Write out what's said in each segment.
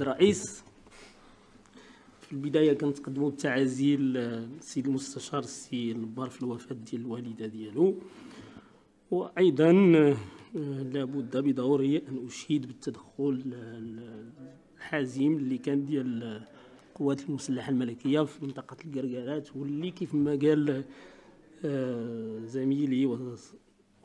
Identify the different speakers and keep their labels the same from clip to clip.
Speaker 1: الرئيس في البدايه كنتقدموا بالتعازي للسيد آه، المستشار السي البار في الوفاه ديال الوالده ديالو وايضا آه، لابد بضروري ان اشيد بالتدخل آه، الحازم اللي كان ديال القوات المسلحه الملكيه في منطقه الكركارات واللي كيف ما قال زميلي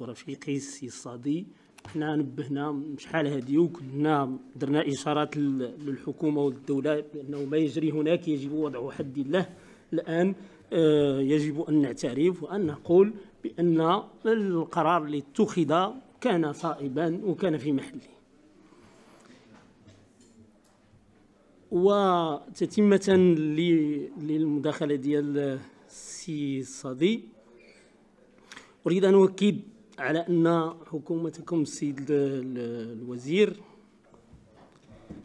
Speaker 1: ورفيقي السي الصادي حنا نبهنا شحال هذه وكنا درنا اشارات للحكومه والدوله بانه ما يجري هناك يجب وضع حد له الان آه، يجب ان نعترف وان نقول بان القرار اللي اتخذ كان صائبا وكان في محله وتتمة للمداخلة ديال السي صدي أريد أن أؤكد على أن حكومتكم السيد الوزير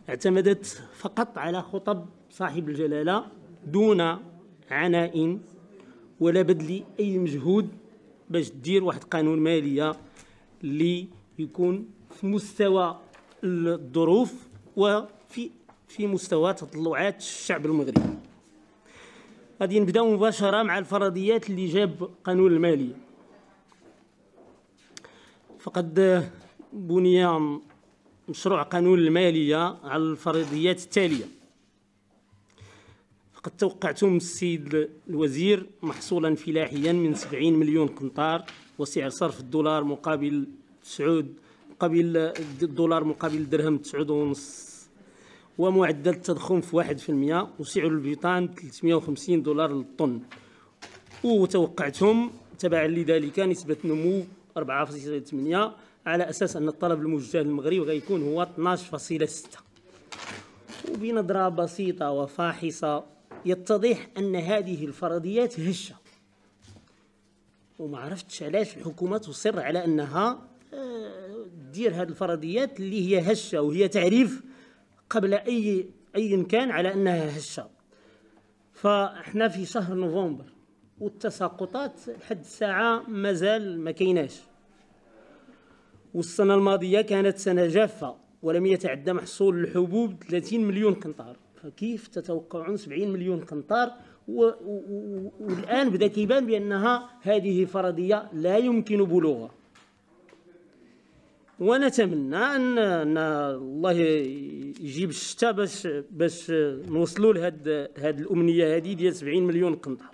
Speaker 1: اعتمدت فقط على خطب صاحب الجلالة دون عناء ولا بذل أي مجهود باش دير واحد قانون مالية اللي يكون في مستوى الظروف وفي في مستوى تطلعات الشعب المغربي غادي نبداو مباشره مع الفرضيات اللي جاب قانون الماليه فقد بني مشروع قانون المالية على الفرضيات التالية فقد توقعتم السيد الوزير محصولا فلاحيا من 70 مليون قنطار وسعر صرف الدولار مقابل تسعود مقابل الدولار مقابل الدرهم تسعود ونص ومعدل التضخم في واحد في المية وسعر البيطان 350 دولار للطن وتوقعتهم تبعا لذلك نسبة نمو 4.8 على اساس ان الطلب الموجه للمغرب غيكون هو 12.6 وبنظره بسيطه وفاحصه يتضح ان هذه الفرضيات هشه وما عرفتش علاش الحكومه تصر على انها آه، دير هذه الفرضيات اللي هي هشه وهي تعريف قبل اي اي كان على انها هشه فاحنا في شهر نوفمبر والتساقطات لحد الساعه مازال ما كايناش والسنة الماضية كانت سنة جافة ولم يتعدى محصول الحبوب 30 مليون قنطار فكيف تتوقعون 70 مليون قنطار والآن بدأ كيبان بأنها هذه فرضية لا يمكن بلوغها ونتمنى ان ان الله يجيب الشتاء باش باش نوصلوا لهذ هذه الامنيه هذه ديال 70 مليون قنطار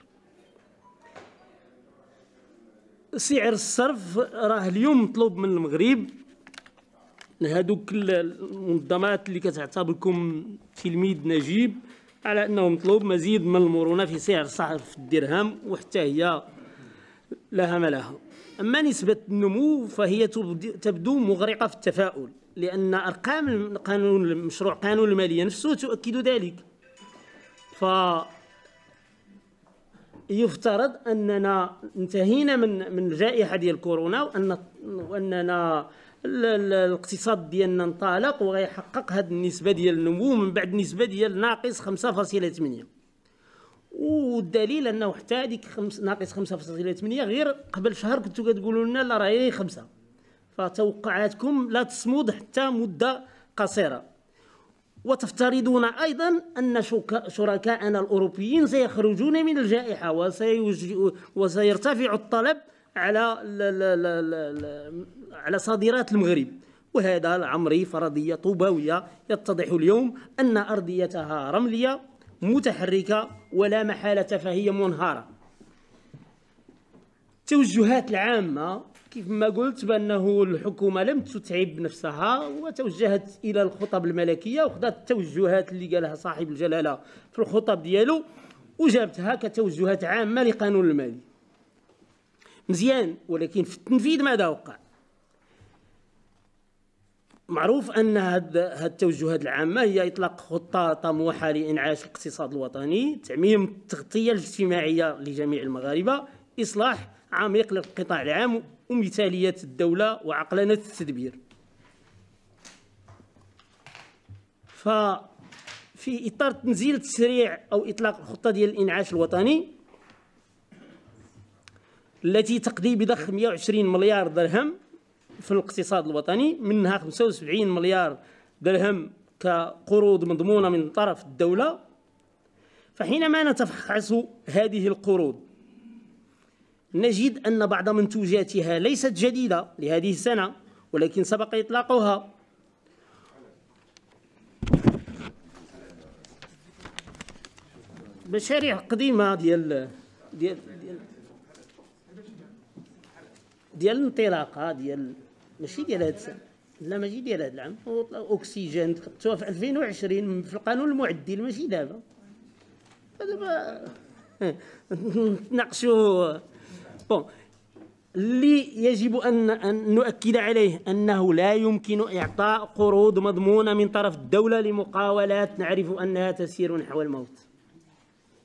Speaker 1: سعر الصرف راه اليوم مطلوب من المغرب هادوك المنظمات اللي كتعتبركم تلميذ نجيب على انه مطلوب مزيد من المرونه في سعر صرف الدرهم وحتى هي لها ما لها اما نسبه النمو فهي تبدو مغرقه في التفاؤل لان ارقام القانون مشروع قانون الماليه نفسه تؤكد ذلك ف يفترض اننا انتهينا من من الجائحه ديال كورونا وان واننا الاقتصاد ديالنا انطلق وغيحقق هذه النسبه ديال النمو من بعد نسبه ديال ناقص 5.8 والدليل انه حتى هذيك ناقص 5.8 غير قبل شهر كنتوا كتقولوا لنا لا راهي خمسه فتوقعاتكم لا تصمد حتى مده قصيره وتفترضون أيضا أن شركائنا الأوروبيين سيخرجون من الجائحة وسيرتفع الطلب على على صادرات المغرب وهذا العمري فرضية طوباوية يتضح اليوم أن أرضيتها رملية متحركة ولا محالة فهي منهارة التوجهات العامة كيف ما قلت بانه الحكومه لم تتعب نفسها وتوجهت الى الخطب الملكيه وخذت التوجهات اللي قالها صاحب الجلاله في الخطب ديالو وجابتها كتوجهات عامه لقانون المالي مزيان ولكن في التنفيذ ماذا وقع معروف ان هذه التوجهات العامه هي اطلاق خطه طموحه لانعاش الاقتصاد الوطني تعميم التغطيه الاجتماعيه لجميع المغاربه اصلاح عميق للقطاع العام ومثالية الدولة وعقلنة التدبير ففي إطار تنزيل تسريع أو إطلاق الخطة ديال الإنعاش الوطني التي تقضي بضخ 120 مليار درهم في الاقتصاد الوطني منها 75 مليار درهم كقروض مضمونة من طرف الدولة فحينما نتفحص هذه القروض نجد أن بعض منتوجاتها ليست جديدة لهذه السنة ولكن سبق إطلاقها مشاريع قديمة ديال ديال ديال ديال الانطلاقة ديال ماشي ديال هاد السنة لا ماشي ديال هاد العام أوكسيجين كتبتوها في 2020 في القانون المعدل ماشي دابا دابا نتناقشوا بون اللي يجب أن نؤكد عليه أنه لا يمكن إعطاء قروض مضمونة من طرف الدولة لمقاولات نعرف أنها تسير نحو الموت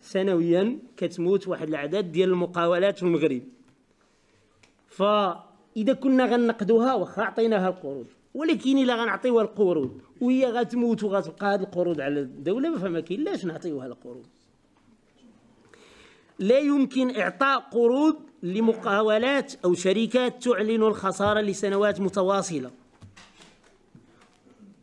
Speaker 1: سنويا كتموت واحد العدد ديال المقاولات في المغرب فإذا كنا غنقدوها واخا عطيناها القروض ولكن إلا غنعطيوها القروض وهي غتموت وغتبقى هذه القروض على الدولة فما كاين لاش نعطيوها القروض لا يمكن إعطاء قروض لمقاولات أو شركات تعلن الخسارة لسنوات متواصلة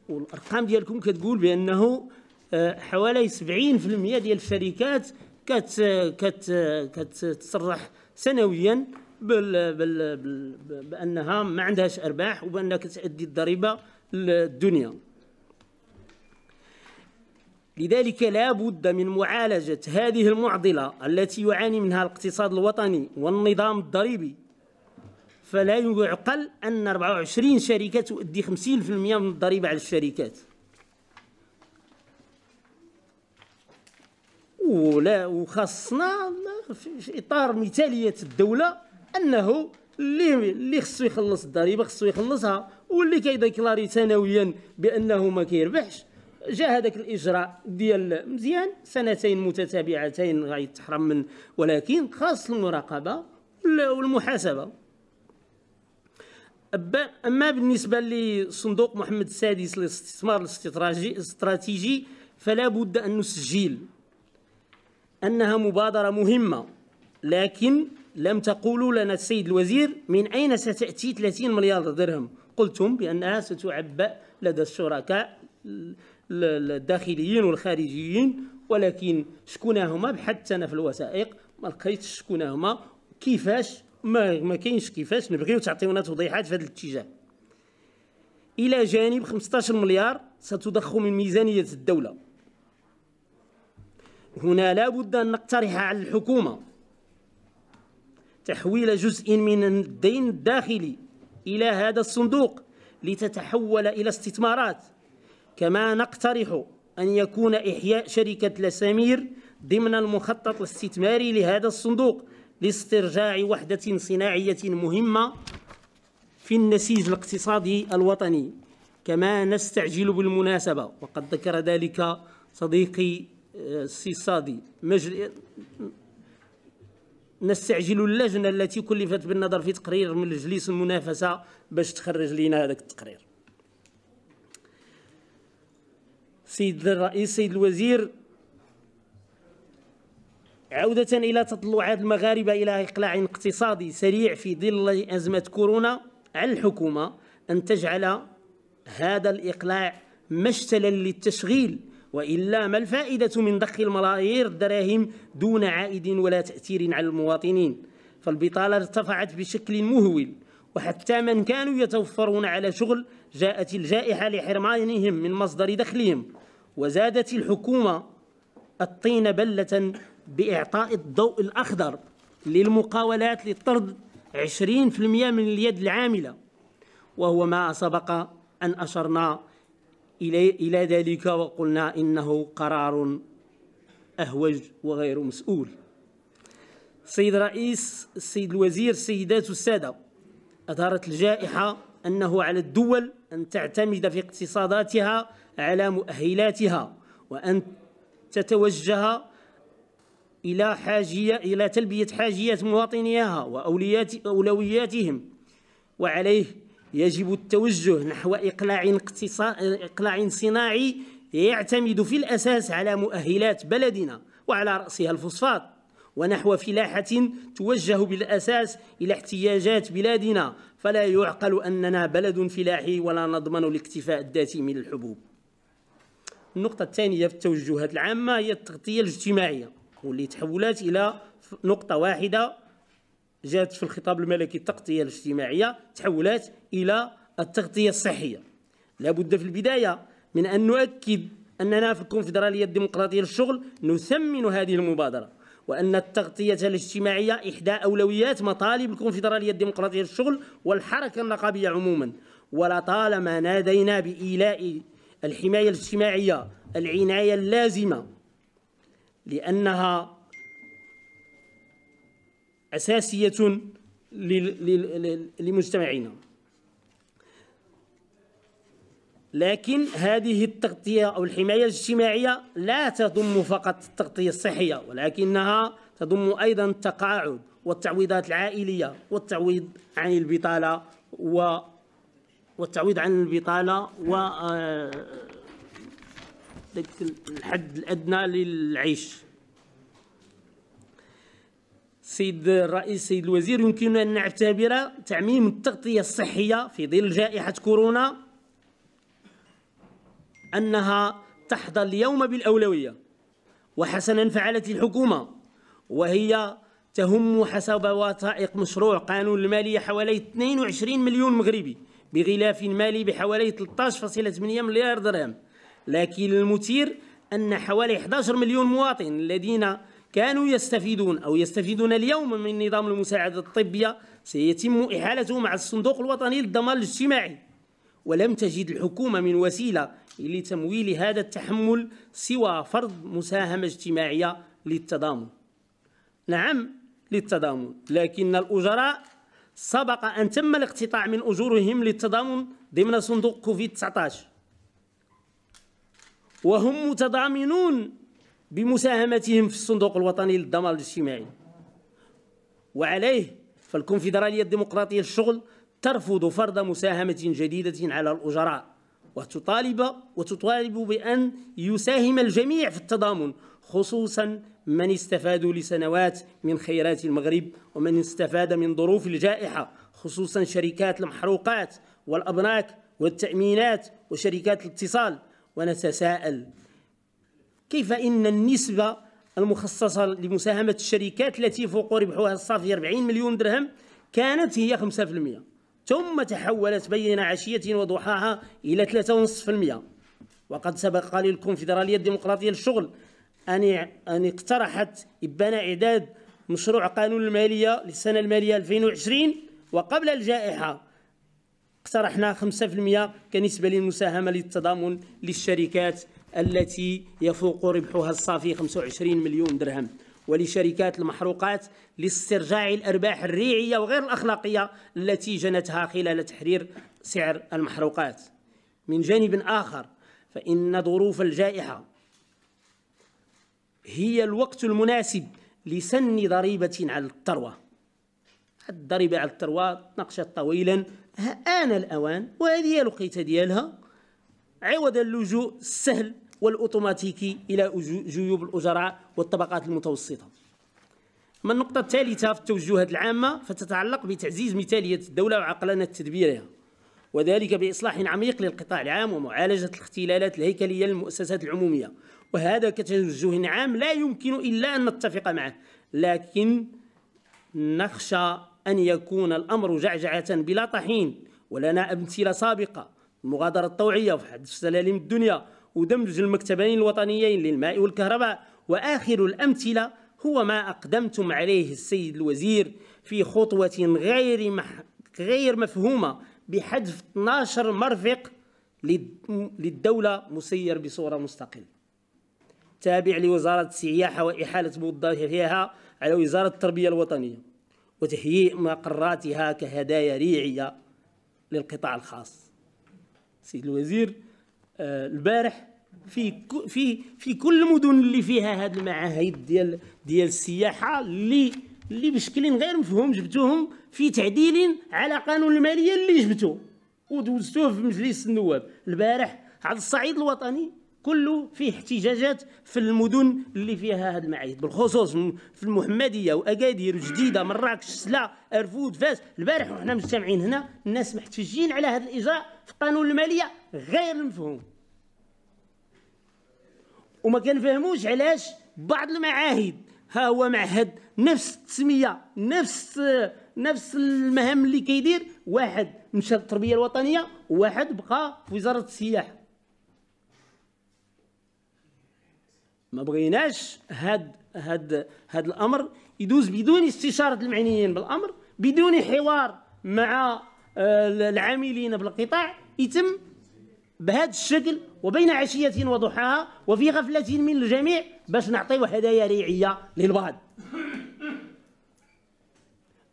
Speaker 1: والأرقام ديالكم كتقول بأنه آه، حوالي 70% ديال الشركات كت كت كتصرح سنويا بال بال بانها ما عندهاش ارباح وبانها كتادي الضريبه للدنيا لذلك لا بد من معالجة هذه المعضلة التي يعاني منها الاقتصاد الوطني والنظام الضريبي فلا يعقل أن 24 شركة تؤدي 50% من الضريبة على الشركات ولا وخاصنا في اطار مثاليه الدوله انه اللي اللي خصو يخلص الضريبه خصو يخلصها واللي كيديكلاري سنويا بانه ما كيربحش جا هذاك الاجراء ديال مزيان سنتين متتابعتين غيتحرم من ولكن خاص المراقبه والمحاسبه اما بالنسبه لصندوق محمد السادس للاستثمار الاستراتيجي فلا بد ان نسجل انها مبادره مهمه لكن لم تقولوا لنا السيد الوزير من اين ستاتي 30 مليار درهم قلتم بانها ستعبأ لدى الشركاء الداخليين والخارجيين ولكن شكونا هما بحثت انا في الوثائق ما لقيتش شكونا هما كيفاش ما ما كاينش كيفاش نبغيو تعطيونا توضيحات في هذا الاتجاه الى جانب 15 مليار ستضخ من ميزانيه الدوله هنا لا بد ان نقترح على الحكومه تحويل جزء من الدين الداخلي الى هذا الصندوق لتتحول الى استثمارات كما نقترح أن يكون إحياء شركة لسامير ضمن المخطط الاستثماري لهذا الصندوق لاسترجاع وحدة صناعية مهمة في النسيج الاقتصادي الوطني كما نستعجل بالمناسبة وقد ذكر ذلك صديقي آه، السي مجل... نستعجل اللجنة التي كلفت بالنظر في تقرير من مجلس المنافسة باش تخرج لنا هذاك التقرير سيد الرئيس سيد الوزير عودة إلى تطلعات المغاربة إلى إقلاع اقتصادي سريع في ظل أزمة كورونا على الحكومة أن تجعل هذا الإقلاع مشتلا للتشغيل وإلا ما الفائدة من ضخ الملايير الدراهم دون عائد ولا تأثير على المواطنين فالبطالة ارتفعت بشكل مهول وحتى من كانوا يتوفرون على شغل جاءت الجائحة لحرمانهم من مصدر دخلهم وزادت الحكومة الطين بلة بإعطاء الضوء الأخضر للمقاولات لطرد 20% من اليد العاملة وهو ما سبق أن أشرنا إلى ذلك وقلنا إنه قرار أهوج وغير مسؤول السيد رئيس السيد الوزير السيدات السادة أظهرت الجائحة أنه على الدول أن تعتمد في اقتصاداتها على مؤهلاتها وأن تتوجه إلى حاجية إلى تلبية حاجيات مواطنيها أولوياتهم وعليه يجب التوجه نحو إقلاع إقلاع صناعي يعتمد في الأساس على مؤهلات بلدنا وعلى رأسها الفوسفات ونحو فلاحة توجه بالأساس إلى احتياجات بلادنا فلا يعقل أننا بلد فلاحي ولا نضمن الاكتفاء الذاتي من الحبوب النقطة الثانية في التوجهات العامة هي التغطية الاجتماعية واللي تحولات إلى نقطة واحدة جات في الخطاب الملكي التغطية الاجتماعية تحولات إلى التغطية الصحية لابد في البداية من أن نؤكد أننا في الكونفدرالية الديمقراطية للشغل نثمن هذه المبادرة وأن التغطية الاجتماعية إحدى أولويات مطالب الكونفدرالية الديمقراطية للشغل والحركة النقابية عموما ولطالما نادينا بإيلاء الحماية الاجتماعية العناية اللازمة لأنها أساسية لمجتمعنا لكن هذه التغطية أو الحماية الاجتماعية لا تضم فقط التغطية الصحية ولكنها تضم أيضا التقاعد والتعويضات العائلية والتعويض عن البطالة و والتعويض عن البطالة و آه، الحد الأدنى للعيش سيد الرئيس سيد الوزير يمكن أن نعتبر تعميم التغطية الصحية في ظل جائحة كورونا أنها تحظى اليوم بالأولوية وحسنا فعلت الحكومة وهي تهم حسب وثائق مشروع قانون المالية حوالي 22 مليون مغربي بغلاف مالي بحوالي 13.8 مليار درهم لكن المثير أن حوالي 11 مليون مواطن الذين كانوا يستفيدون أو يستفيدون اليوم من نظام المساعدة الطبية سيتم إحالته مع الصندوق الوطني للضمان الاجتماعي ولم تجد الحكومة من وسيلة لتمويل هذا التحمل سوى فرض مساهمة اجتماعية للتضامن نعم للتضامن لكن الأجراء سبق أن تم الاقتطاع من أجورهم للتضامن ضمن صندوق كوفيد 19 وهم متضامنون بمساهمتهم في الصندوق الوطني للضمان الاجتماعي وعليه فالكونفدرالية الديمقراطية للشغل ترفض فرض مساهمة جديدة على الأجراء وتطالب وتطالب بأن يساهم الجميع في التضامن خصوصا من استفادوا لسنوات من خيرات المغرب ومن استفاد من ظروف الجائحة خصوصا شركات المحروقات والأبناك والتأمينات وشركات الاتصال ونتساءل كيف إن النسبة المخصصة لمساهمة الشركات التي فوق ربحها الصافي 40 مليون درهم كانت هي 5% ثم تحولت بين عشية وضحاها إلى 3.5% وقد سبق للكونفدرالية الديمقراطية للشغل أن أن اقترحت إبان إعداد مشروع قانون المالية للسنة المالية 2020 وقبل الجائحة اقترحنا 5% كنسبة للمساهمة للتضامن للشركات التي يفوق ربحها الصافي 25 مليون درهم ولشركات المحروقات لاسترجاع الأرباح الريعية وغير الأخلاقية التي جنتها خلال تحرير سعر المحروقات من جانب آخر فإن ظروف الجائحة هي الوقت المناسب لسن ضريبة على الثروة الضريبة على الثروة ناقشت طويلا آن الأوان وهذه هي الوقيته ديالها عوض اللجوء السهل والأوتوماتيكي إلى جيوب الأجراء والطبقات المتوسطة ما النقطة الثالثة في التوجهات العامة فتتعلق بتعزيز مثالية الدولة وعقلانة تدبيرها وذلك بإصلاح عميق للقطاع العام ومعالجة الاختلالات الهيكلية للمؤسسات العمومية وهذا كتوجه عام لا يمكن إلا أن نتفق معه لكن نخشى أن يكون الأمر جعجعة بلا طحين ولنا أمثلة سابقة المغادرة الطوعية وحدث سلالم الدنيا ودمج المكتبين الوطنيين للماء والكهرباء وآخر الأمثلة هو ما أقدمتم عليه السيد الوزير في خطوة غير مح... غير مفهومة بحذف 12 مرفق للدولة مسير بصورة مستقلة تابع لوزارة السياحة وإحالة موظفيها على وزارة التربية الوطنية وتهيئ مقراتها كهدايا ريعية للقطاع الخاص سيد الوزير آه، البارح في في في كل المدن اللي فيها هذه المعاهد ديال ديال السياحه اللي اللي بشكل غير مفهوم جبتوهم في تعديل على قانون الماليه اللي جبتوه ودوزتوه في مجلس النواب البارح على الصعيد الوطني كله فيه احتجاجات في المدن اللي فيها هذه المعايير بالخصوص في المحمديه واكادير وجديده مراكش سلا ارفود فاس البارح وحنا مجتمعين هنا الناس محتجين على هذا الاجراء في قانون الماليه غير المفهوم وما كنفهموش علاش بعض المعاهد ها هو معهد نفس التسميه نفس نفس المهام اللي كيدير واحد مشى للتربيه الوطنيه وواحد بقى في وزاره السياحه ما بغيناش هاد هاد هاد الامر يدوز بدون استشاره المعنيين بالامر بدون حوار مع آه، العاملين بالقطاع يتم بهذا الشكل وبين عشية وضحاها وفي غفلة من الجميع باش نعطيو هدايا ريعية للبعض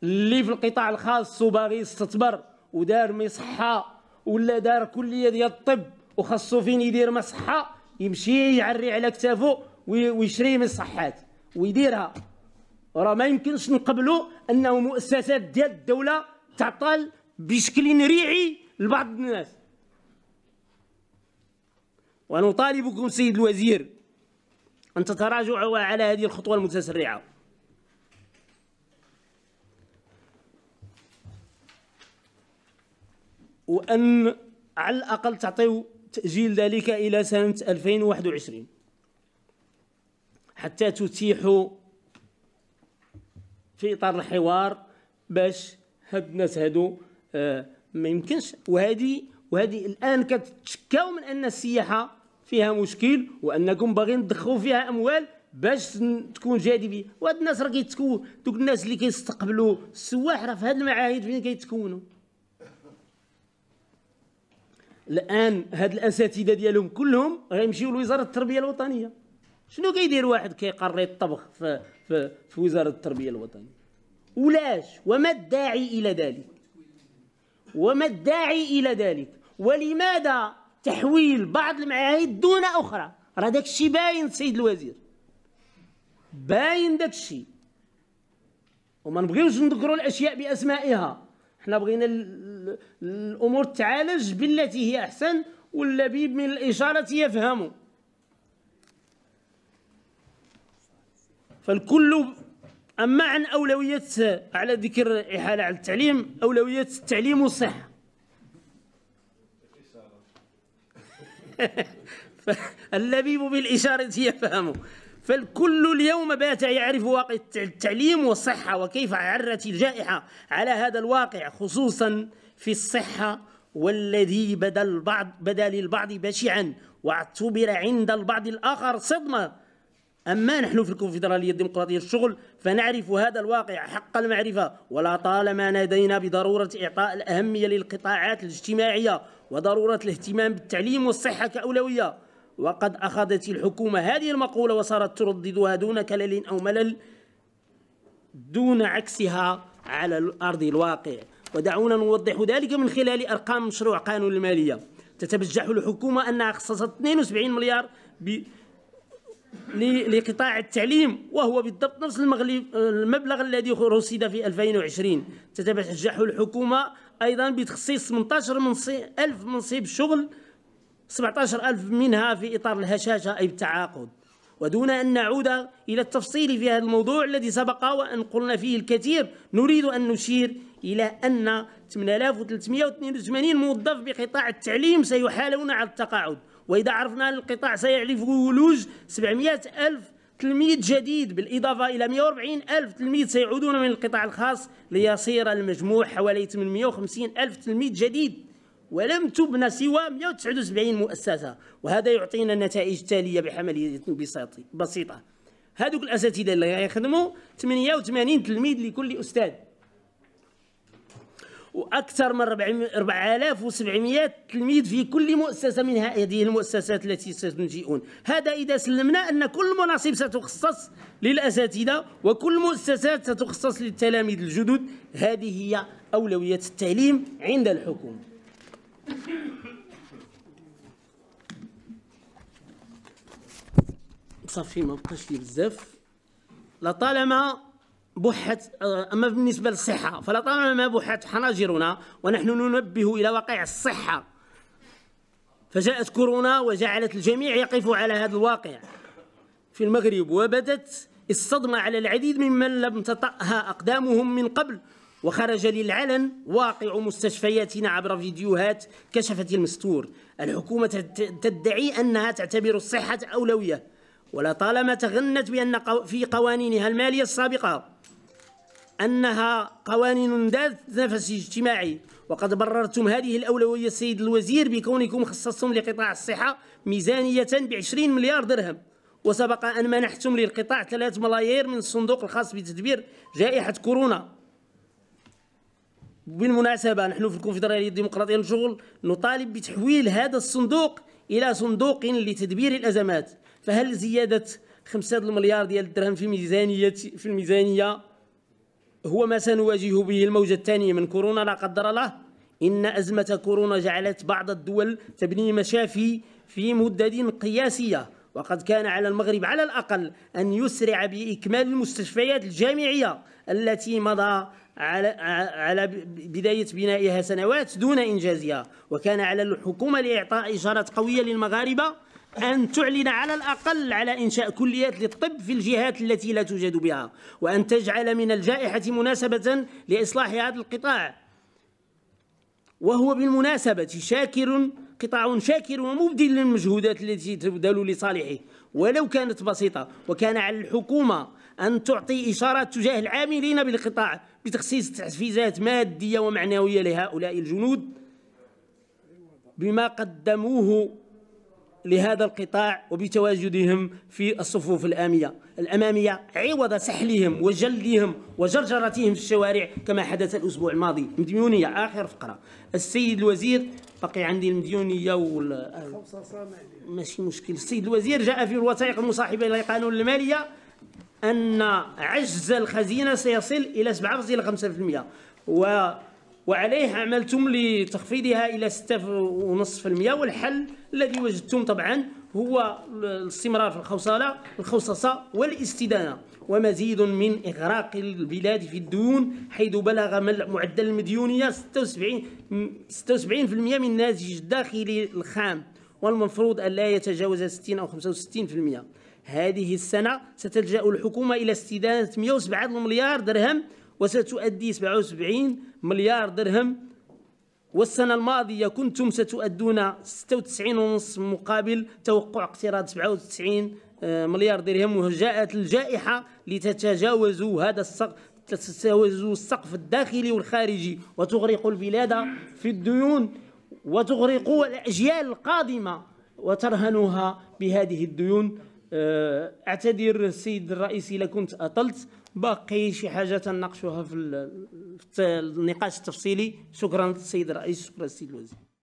Speaker 1: اللي في القطاع الخاص وباغي يستثمر ودار مصحة ولا دار كلية ديال الطب وخاصو فين يدير مصحة يمشي يعري على كتافو ويشري من صحات ويديرها راه ما يمكنش نقبلوا انه مؤسسات ديال الدوله تعطل بشكل ريعي لبعض الناس ونطالبكم سيد الوزير ان تتراجعوا على هذه الخطوه المتسرعه وان على الاقل تعطيو تاجيل ذلك الى سنه 2021 حتى تتيح في اطار الحوار باش هاد الناس هادو آه، ما يمكنش وهذه وهذه الان كتشكاو من ان السياحه فيها مشكل وانكم باغيين تدخلوا فيها اموال باش تكون جاذبيه وهاد الناس راه كيتكون دوك الناس اللي كيستقبلوا السواح راه في هاد المعاهد فين كيتكونوا الان هاد الاساتذه ديالهم كلهم غيمشيو لوزاره التربيه الوطنيه شنو كيدير واحد كيقري الطبخ في, في, في وزاره التربيه الوطنيه ولاش وما الداعي الى ذلك وما الداعي الى ذلك ولماذا تحويل بعض المعاهد دون اخرى راه داكشي باين السيد الوزير باين داكشي وما نبغيوش نذكروا الاشياء باسمائها حنا بغينا الامور تعالج بالتي هي احسن واللبيب من الاشاره يفهمه فالكل أما عن أولوية على ذكر إحالة على التعليم أولوية التعليم والصحة اللبيب بالإشارة يفهم فالكل اليوم بات يعرف واقع التعليم والصحة وكيف عرت الجائحة على هذا الواقع خصوصا في الصحة والذي بدا البعض بدا للبعض بشعا واعتبر عند البعض الآخر صدمة أما نحن في الكونفدرالية الديمقراطية الشغل فنعرف هذا الواقع حق المعرفة ولا طالما نادينا بضرورة إعطاء الأهمية للقطاعات الاجتماعية وضرورة الاهتمام بالتعليم والصحة كأولوية وقد أخذت الحكومة هذه المقولة وصارت ترددها دون كلل أو ملل دون عكسها على أرض الواقع ودعونا نوضح ذلك من خلال أرقام مشروع قانون المالية تتبجح الحكومة أنها خصصت 72 مليار ب لقطاع التعليم وهو بالضبط نفس المبلغ الذي رصد في 2020 تتبجح الحكومة أيضا بتخصيص 18 منصيب ألف منصيب شغل 17 ألف منها في إطار الهشاشة أي التعاقد ودون أن نعود إلى التفصيل في هذا الموضوع الذي سبق وأن قلنا فيه الكثير نريد أن نشير إلى أن 8382 موظف بقطاع التعليم سيحالون على التقاعد وإذا عرفنا القطاع سيعرف ولوج 700 ألف تلميذ جديد بالإضافة إلى 140 ألف تلميذ سيعودون من القطاع الخاص ليصير المجموع حوالي 850 ألف تلميذ جديد ولم تبنى سوى 179 مؤسسة وهذا يعطينا النتائج التالية بعملية بسيطة هذوك الأساتذة اللي غيخدموا 88 تلميذ لكل أستاذ واكثر من 4700 تلميذ في كل مؤسسه من هذه المؤسسات التي ستنشئون هذا اذا سلمنا ان كل مناصب ستخصص للاساتذه وكل مؤسسات ستخصص للتلاميذ الجدد هذه هي اولويه التعليم عند الحكومه صافي ما بقاش لي بزاف لطالما بحت آه، أما بالنسبة للصحة فلطالما ما بحت حناجرنا ونحن ننبه إلى واقع الصحة فجاءت كورونا وجعلت الجميع يقف على هذا الواقع في المغرب وبدت الصدمة على العديد ممن لم تطأها أقدامهم من قبل وخرج للعلن واقع مستشفياتنا عبر فيديوهات كشفت المستور الحكومة تدعي أنها تعتبر الصحة أولوية ولطالما تغنت بأن في قوانينها المالية السابقة أنها قوانين ذات نفس اجتماعي وقد بررتم هذه الأولوية السيد الوزير بكونكم خصصتم لقطاع الصحة ميزانية ب 20 مليار درهم وسبق أن منحتم للقطاع 3 ملايير من الصندوق الخاص بتدبير جائحة كورونا بالمناسبة نحن في الكونفدرالية الديمقراطية للشغل نطالب بتحويل هذا الصندوق إلى صندوق لتدبير الأزمات فهل زيادة 5 المليار ديال الدرهم في ميزانية في الميزانية هو ما سنواجه به الموجة الثانية من كورونا لا قدر الله إن أزمة كورونا جعلت بعض الدول تبني مشافي في مدد قياسية وقد كان على المغرب على الأقل أن يسرع بإكمال المستشفيات الجامعية التي مضى على على بداية بنائها سنوات دون إنجازها وكان على الحكومة لإعطاء إشارات قوية للمغاربة أن تعلن على الأقل على إنشاء كليات للطب في الجهات التي لا توجد بها وأن تجعل من الجائحة مناسبة لإصلاح هذا القطاع وهو بالمناسبة شاكر قطاع شاكر ومبدل للمجهودات التي تبذل لصالحه ولو كانت بسيطة وكان على الحكومة أن تعطي إشارات تجاه العاملين بالقطاع بتخصيص تحفيزات مادية ومعنوية لهؤلاء الجنود بما قدموه لهذا القطاع وبتواجدهم في الصفوف الآمية الأمامية عوض سحلهم وجلدهم وجرجرتهم في الشوارع كما حدث الأسبوع الماضي مديونية آخر فقرة السيد الوزير بقي عندي المديونية وال ماشي مشكل السيد الوزير جاء في الوثائق المصاحبة لقانون المالية أن عجز الخزينة سيصل إلى 7.5% و وعليه عملتم لتخفيضها إلى 6.5% والحل الذي وجدتم طبعا هو الاستمرار في الخوصلة الخوصصة والاستدانة ومزيد من إغراق البلاد في الديون حيث بلغ معدل المديونية 76 76% من الناتج الداخلي الخام والمفروض أن لا يتجاوز 60 أو 65% هذه السنة ستلجأ الحكومة إلى استدانة 107 مليار درهم وستؤدي 77 مليار درهم والسنة الماضية كنتم ستؤدون 96.5 مقابل توقع اقتراض 97 مليار درهم وجاءت الجائحة لتتجاوزوا هذا السقف تتجاوزوا السقف الداخلي والخارجي وتغرقوا البلاد في الديون وتغرقوا الأجيال القادمة وترهنها بهذه الديون أه، أعتذر السيد الرئيسي لكنت أطلت باقي شي حاجه تناقشوها في النقاش التفصيلي شكرا السيد الرئيس شكرا السيد الوزير